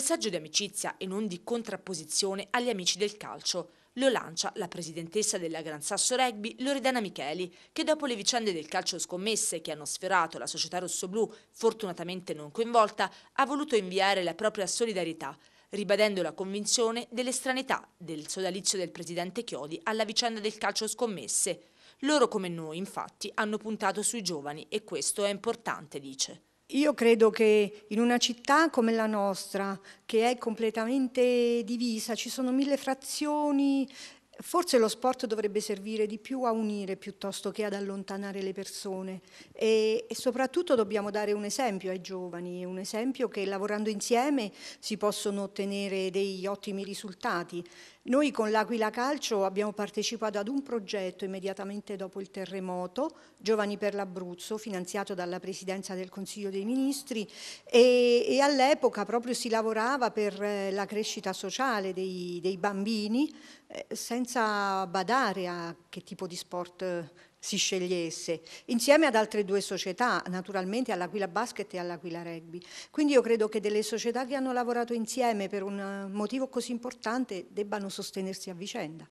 messaggio di amicizia e non di contrapposizione agli amici del calcio. Lo lancia la presidentessa della Gran Sasso Rugby, Loredana Micheli, che dopo le vicende del calcio scommesse che hanno sferato la società rossoblù, fortunatamente non coinvolta, ha voluto inviare la propria solidarietà, ribadendo la convinzione dell'estranità del sodalizio del presidente Chiodi alla vicenda del calcio scommesse. Loro come noi, infatti, hanno puntato sui giovani e questo è importante, dice. Io credo che in una città come la nostra, che è completamente divisa, ci sono mille frazioni, Forse lo sport dovrebbe servire di più a unire piuttosto che ad allontanare le persone e, e, soprattutto dobbiamo dare un esempio ai giovani, un esempio che lavorando insieme si possono ottenere degli ottimi risultati. Noi con l'Aquila Calcio abbiamo partecipato ad un progetto immediatamente dopo il terremoto, Giovani per l'Abruzzo, finanziato dalla Presidenza del Consiglio dei Ministri e, e all'epoca proprio si lavorava per eh, la crescita sociale dei, dei bambini eh, senza senza badare a che tipo di sport eh, si scegliesse, insieme ad altre due società, naturalmente all'Aquila Basket e all'Aquila Rugby. Quindi io credo che delle società che hanno lavorato insieme per un eh, motivo così importante debbano sostenersi a vicenda.